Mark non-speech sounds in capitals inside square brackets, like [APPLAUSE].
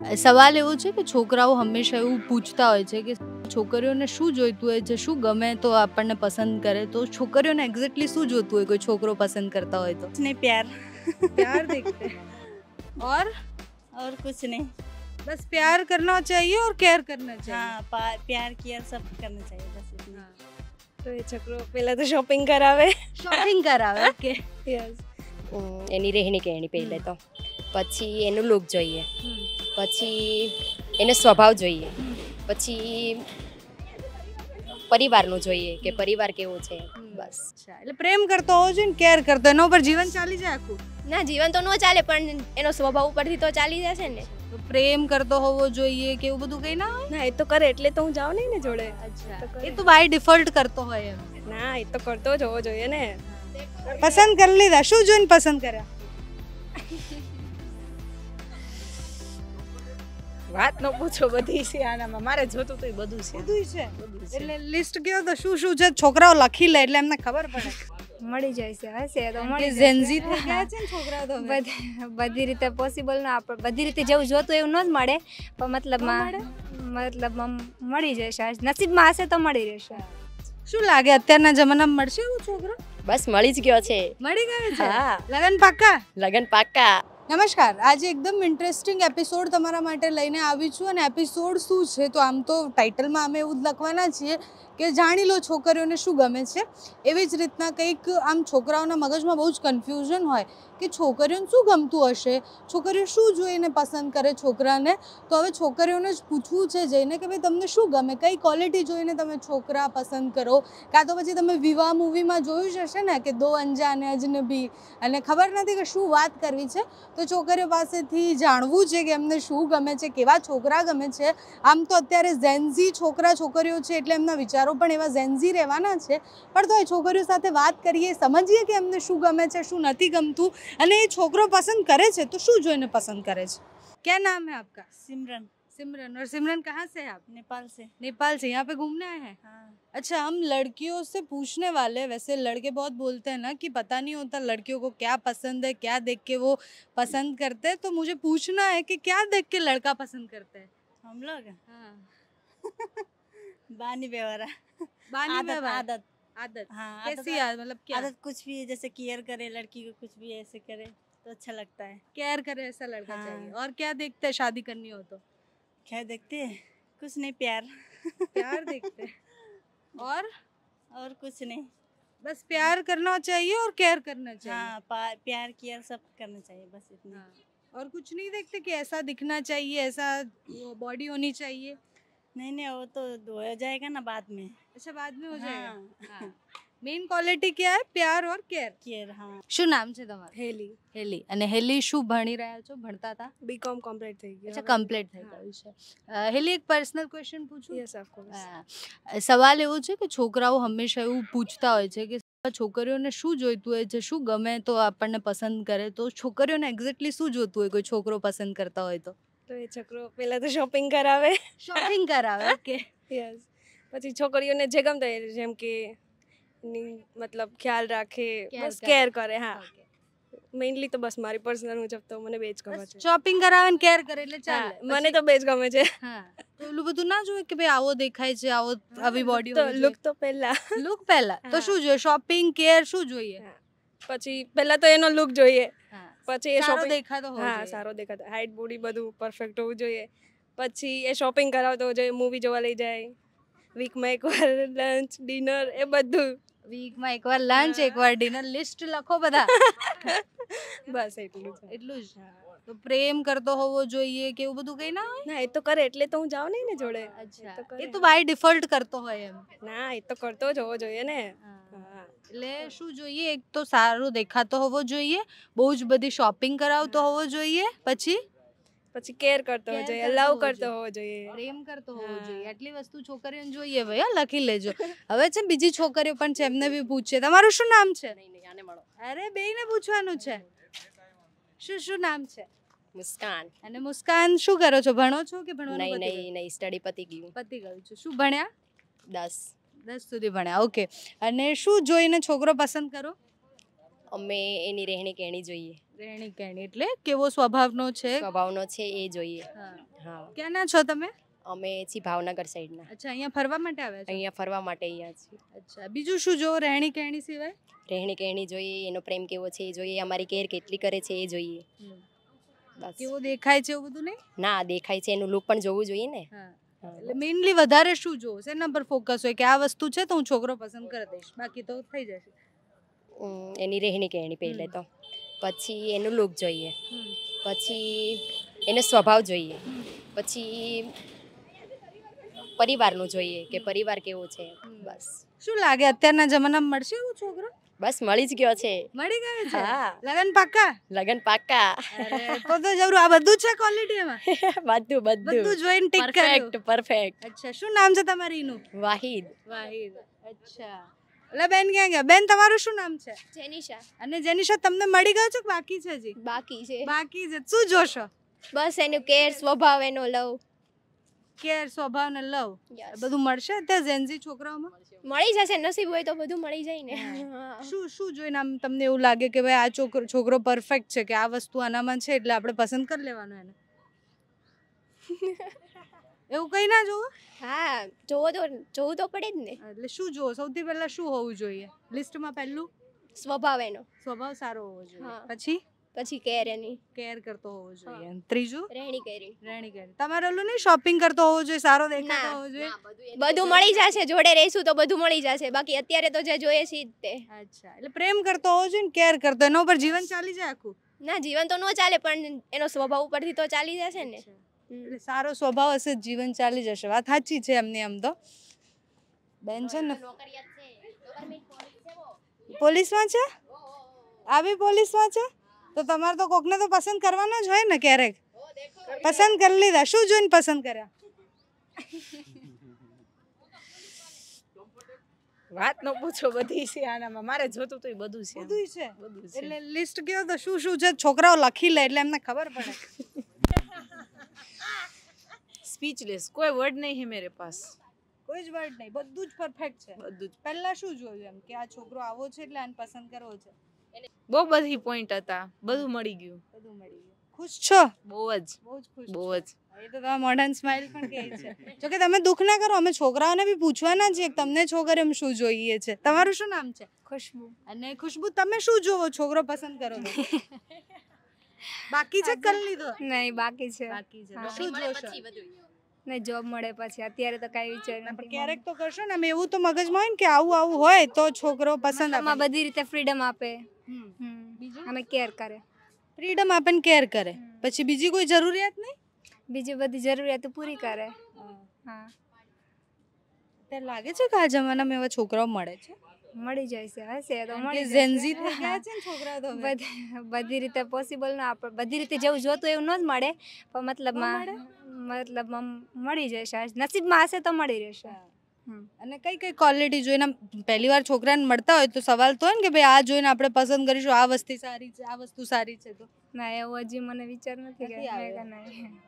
સવાલ એવો છે કે છોકરાઓ હંમેશા એવું પૂછતા હોય છે કે છોકરીઓને શું જોઈતું હોય છે શું ગમે તો આપણને પસંદ કરે તો છોકરીઓને એક્ઝેક્ટલી શું જોતું હોય કોઈ છોકરો પસંદ કરતા હોય તો નહીં પ્યાર પ્યાર દેખતે ઓર ઓર કુછ નહીં બસ પ્યાર करना ચાહીએ ઓર કેર करना चाहिए हाँ प्यार केयर सब करना चाहिए बस તો એ છોકરો પહેલાં તો શોપિંગ કરાવે શોપિંગ કરાવે ઓકે યસ [LAUGHS] એની રહેણી કહેણી પહેલે તો પછી એનું લુક જોઈએ પછી એનો સ્વભાવ જોઈએ પછી પરિવારનું જોઈએ કે પરિવાર કેવો છે બસ એટલે પ્રેમ કરતો હોવો જોઈએ ને કેર કરતો એના ઉપર જીવન ચાલી જાય આખું ના જીવન તો ન ચાલે પણ એનો સ્વભાવ ઉપરથી તો ચાલી જશે ને પ્રેમ કરતો હોવો જોઈએ કે એવું બધું કઈ ના હોય ના એ તો કરે એટલે તો હું જાઉં નહીં ને જોડે એ તો બાય ડિફોલ્ટ કરતો હોય એમ ના એ તો કરતો જ હોવો જોઈએ ને પસંદ કરી લીધા શું જોઈને પસંદ કર્યા વાત નો પૂછો બધી છે આનામાં મારે જોતું તો બધું છે બધું છે એટલે લિસ્ટ કયો તો શું શું છે છોકરાઓ લખી લે એટલે એમને ખબર પડે મળી જાય છે હશે તો મળી ઝેનઝી થઈ ગયા છે ને તો બધી રીતે પોસિબલ ના આપણે બધી રીતે જેવું જોતું એવું ન જ મળે પણ મતલબમાં મતલબમાં મળી જશે નસીબમાં હશે તો મળી રહેશે શું લાગે અત્યારના જમાનામાં મળશે એવું છોકરો બસ મળી જ ગયો છે મળી ગયો છે લગન પાક્કા લગન પાક્કા નમસ્કાર આજે એકદમ ઇન્ટરેસ્ટિંગ એપિસોડ તમારા માટે લઈને આવી છું અને એપિસોડ શું છે તો આમ તો ટાઇટલમાં અમે એવું જ લખવાના છીએ કે જાણી લો છોકરીઓને શું ગમે છે એવી જ રીતના કંઈક આમ છોકરાઓના મગજમાં બહુ જ કન્ફ્યુઝન હોય કે છોકરીઓને શું ગમતું હશે છોકરીઓ શું જોઈને પસંદ કરે છોકરાને તો હવે છોકરીઓને જ પૂછવું છે જઈને કે ભાઈ તમને શું ગમે કઈ ક્વોલિટી જોઈને તમે છોકરા પસંદ કરો કાં તો પછી તમે વિવાહ મૂવીમાં જોયું જ હશે ને કે દો અંજા અને અજનબી અને ખબર નથી કે શું વાત કરવી છે તો છોકરીઓ પાસેથી જાણવું છે કે એમને શું ગમે છે કેવા છોકરા ગમે છે આમ તો અત્યારે ઝેન્ઝી છોકરા છોકરીઓ છે એટલે એમના વિચારો સારો પણ એવા ઝેન્ઝી રહેવાના છે પણ તો એ છોકરીઓ સાથે વાત કરીએ સમજીએ કે એમને શું ગમે છે શું નથી ગમતું અને એ છોકરો પસંદ કરે છે તો શું જોઈને પસંદ કરે છે ક્યાં નામ હે આપકા સિમરન सिमरन और सिमरन कहाँ से है आप नेपाल से नेपाल से यहाँ पे घूमने आए हैं हाँ। अच्छा हम लड़कियों से पूछने वाले वैसे लड़के बहुत बोलते हैं ना कि पता नहीं होता लड़कियों को क्या पसंद है क्या देख के वो पसंद करते हैं तो मुझे पूछना है कि क्या देख के लड़का पसंद करते हैं हम लोग हाँ बानी बेवरा बानी व्यवहार आदत आदत हाँ कैसी मतलब क्या आदत कुछ भी है जैसे केयर करे लड़की को कुछ भी ऐसे करे तो अच्छा लगता है केयर करे ऐसा लड़का हाँ। चाहिए और क्या देखते हैं शादी करनी हो तो क्या देखते हैं कुछ नहीं प्यार प्यार देखते [LAUGHS] और और कुछ नहीं बस प्यार करना चाहिए और केयर करना चाहिए हाँ, प्यार केयर सब करना चाहिए बस इतना हाँ। और कुछ नहीं देखते कि ऐसा दिखना चाहिए ऐसा बॉडी होनी चाहिए नहीं नहीं वो तो हो जाएगा ना बाद में अच्छा बाद में हो जाएगा हाँ. મેઇન ક્વોલિટી ક્યાં પ્યાર ઓર કેર કેર હા શું નામ છે તમારું હેલી હેલી અને હેલી શું ભણી રહ્યા છો ભણતા હતા બીકોમ કમ્પ્લીટ થઈ ગયું અચ્છા કમ્પ્લીટ થઈ ગયું છે હેલી એક પર્સનલ ક્વેશ્ચન પૂછું યસ ઓફ કોર્સ સવાલ એવો છે કે છોકરાઓ હંમેશા એવું પૂછતા હોય છે કે છોકરીઓને શું જોઈતું હોય છે શું ગમે તો આપણને પસંદ કરે તો છોકરીઓને એક્ઝેક્ટલી શું જોતું હોય કોઈ છોકરો પસંદ કરતા હોય તો તો એ છોકરો પહેલાં તો શોપિંગ કરાવે શોપિંગ કરાવે ઓકે યસ પછી છોકરીઓને જે ગમતા હોય જેમ કે મતલબ ખ્યાલ રાખે બસ કેર કરે હા મેઇનલી તો બસ મારી પર્સનલ મુજબ તો મને બે જ ગમે છે શોપિંગ કરાવે ને કેર કરે એટલે ચાલે મને તો બે જ ગમે છે હા એટલું બધું ના જોવે કે ભાઈ આવો દેખાય છે આવો આવી બોડી તો લુક તો પહેલા લુક પહેલા તો શું જોઈએ શોપિંગ કેર શું જોઈએ પછી પહેલા તો એનો લુક જોઈએ પછી એ શોપિંગ દેખાતો હા સારો દેખાતો હાઈટ બોડી બધું પરફેક્ટ હોવું જોઈએ પછી એ શોપિંગ કરાવતો જોઈએ મૂવી જોવા લઈ જાય વીકમાં એકવાર લંચ ડિનર એ બધું વીકમાં એકવાર લંચ એકવાર ડિનર લિસ્ટ લખો બધા [LAUGHS] બસ એટલું જ એટલું જ તો પ્રેમ કરતો હોવો જોઈએ કે એવું બધું કઈ ના હોય ના એ તો કરે એટલે તો હું જાઉં નહીં ને જોડે અચ્છા એ તો બાય ડિફોલ્ટ કરતો હોય એમ ના એ તો કરતો જ હોવો જોઈએ ને એટલે શું જોઈએ એક તો સારું દેખાતો હોવો જોઈએ બહુ જ બધી શોપિંગ કરાવતો હોવો જોઈએ પછી પછી કેર કરતો હોવો જોઈએ લવ કરતો હોવો જોઈએ પ્રેમ કરતો હોવો જોઈએ આટલી વસ્તુ છોકરીઓને જોઈએ ભાઈ હા લખી લેજો [LAUGHS] હવે છે બીજી છોકરીઓ પણ છે એમને બી પૂછે તમારું શું નામ છે અરે બેયને પૂછવાનું છે શું શું નામ છે મુસ્કાન અને મુસ્કાન શું કરો છો ભણો છો કે ભણવાનું નહીં નહીં નહીં સ્ટડી પતી ગયું પતી ગયું છે શું ભણ્યા દસ દસ સુધી ભણ્યા ઓકે અને શું જોઈને છોકરો પસંદ કરો અમે એની રહેણી કહેણી જોઈએ રહેણી કહેણી એટલે કેવો સ્વભાવનો છે સ્વભાવનો છે એ જોઈએ હા ક્યાંના છો તમે અમે છી ભાવનગર સાઈડના અચ્છા અહીંયા ફરવા માટે આવ્યા છો અહીંયા ફરવા માટે અહીંયા છીએ અચ્છા બીજું શું જો રહેણી કહેણી સિવાય રહેણી કહેણી જોઈએ એનો પ્રેમ કેવો છે એ જોઈએ અમારી કેર કેટલી કરે છે એ જોઈએ બસ કેવો દેખાય છે એવું બધું નહીં ના દેખાય છે એનું લુક પણ જોવું જોઈએ ને હા એટલે મેઇનલી વધારે શું જોવું છે નંબર ફોકસ હોય કે આ વસ્તુ છે તો હું છોકરો પસંદ કરી દઈશ બાકી તો થઈ જશે એની રહેણી કહેણી પહેલે તો પછી એનું લુક જોઈએ પછી એનો સ્વભાવ જોઈએ પછી પરિવારનું જોઈએ કે પરિવાર કેવો છે બસ શું લાગે અત્યારના જમાનામાં મળશે એવું છોકરો બસ મળી જ ગયો છે મળી ગયો છે હા લગન પાક્કા લગન પાક્કા તો તો જરૂર આ બધું છે ક્વોલિટી એમાં [LAUGHS] બધું બધું બધું જોઈન ટીક પરફેક્ટ પરફેક્ટ અચ્છા શું નામ છે તમારી નું વાહિદ વાહિદ અચ્છા એટલે બેન ક્યાં ગયા બેન તમારું શું નામ છે જેનિશા અને જેનિશા તમને મળી ગયો છે બાકી છે હજી બાકી છે બાકી છે શું જોશો બસ એનું કેર સ્વભાવ એનો લવ કેર સ્વભાવ ને લવ બધું મળશે અત્યારે ઝેનઝી છોકરાઓમાં મળી જશે નસીબ હોય તો બધું મળી જાય ને શું શું જોઈને આમ તમને એવું લાગે કે ભાઈ આ છોકરો છોકરો પરફેક્ટ છે કે આ વસ્તુ આનામાં છે એટલે આપણે પસંદ કરી લેવાનું એને [LAUGHS] એવું કઈ ના જોવો હા જોવો તો જોવું તો પડે જ ને એટલે શું જોવો સૌથી પહેલા શું હોવું જોઈએ લિસ્ટમાં પહેલું સ્વભાવ એનો સ્વભાવ સારો હોવો જોઈએ પછી પછી કેર એની કેર કરતો હોવો જોઈએ ત્રીજું રહેણી કેરી રહેણી કેરી તમારે ઓલું નહીં શોપિંગ કરતો હોવો જોઈએ સારો દેખાતો હોવો જોઈએ બધું મળી જશે જોડે રહેશું તો બધું મળી જશે બાકી અત્યારે તો જે જોઈએ છે જ તે અચ્છા એટલે પ્રેમ કરતો હોવો જોઈએ કેર કરતો એના ઉપર જીવન ચાલી જાય આખું ના જીવન તો ન ચાલે પણ એનો સ્વભાવ ઉપરથી તો ચાલી જશે ને એટલે સારો સ્વભાવ હશે જીવન ચાલી જશે વાત સાચી છે એમની એમ તો બેન છે ને પોલીસમાં છે આવી પોલીસમાં છે તો તમારે તો કોકને તો પસંદ કરવાનો જ હોય ને ક્યારેક પસંદ કરી લીધા શું જોઈને પસંદ કર્યા વાત નો પૂછો બધી છે આનામાં મારે જોતું તો બધું છે બધું છે એટલે લિસ્ટ કયો તો શું શું છે છોકરાઓ લખી લે એટલે એમને ખબર પડે સ્પીચલેસ [LAUGHS] કોઈ વર્ડ નહીં હે મેરે પાસ કોઈ જ વર્ડ નહીં બધું જ પરફેક્ટ છે બધું જ પહેલા શું જોયું એમ કે આ છોકરો આવો છે એટલે આને પસંદ કરવો છે બહુ બધી પોઈન્ટ હતા બધું મળી ગયું બધું મળી ગયું ખુશ છો બહુ જ બહુ જ બહુ જ પણ દુઃખ ના કરો અમે છોકરાઓને બી પૂછવાના છીએ તમને છોકરીઓમાં શું જોઈએ છે તમારું શું નામ છે ખુશ્બુ તમે શું જોવો છોકરો પસંદ કરો [LAUGHS] બાકી છે કલ લીધો નહીં બાકી છે બાકી છે શું જોશો ને જોબ મળે પછી અત્યારે તો કાંઈ વિચાર પણ ક્યારેક તો કરશો ને એવું તો મગજમાં હોય ને કે આવું આવું હોય તો છોકરો પસંદ બધી રીતે ફ્રીડમ આપે બીજું અને કેર કરે ફ્રીડમ આપણને કેર કરે પછી બીજી કોઈ જરૂરિયાત નહીં બીજી બધી જરૂરિયાતો પૂરી કરે હા તે લાગે છે કે આ જમાનામાં એવા છોકરાઓ મળે છે મળી જાય છે હશે તો મળી ઝેનઝી થઈ ગયા છે ને છોકરા તો બધી રીતે પોસિબલ ના આપણે બધી રીતે જેવું જોતું એવું ન જ મળે પણ મતલબમાં મતલબમાં મળી જશે નસીબમાં હશે તો મળી રહેશે અને કઈ કઈ ક્વોલિટી જોઈને પહેલી વાર છોકરાને મળતા હોય તો સવાલ તો હોય ને કે ભાઈ આ જોઈને આપણે પસંદ કરીશું આ વસ્તી સારી છે આ વસ્તુ સારી છે તો ના એવું હજી મને વિચાર નથી આવ્યો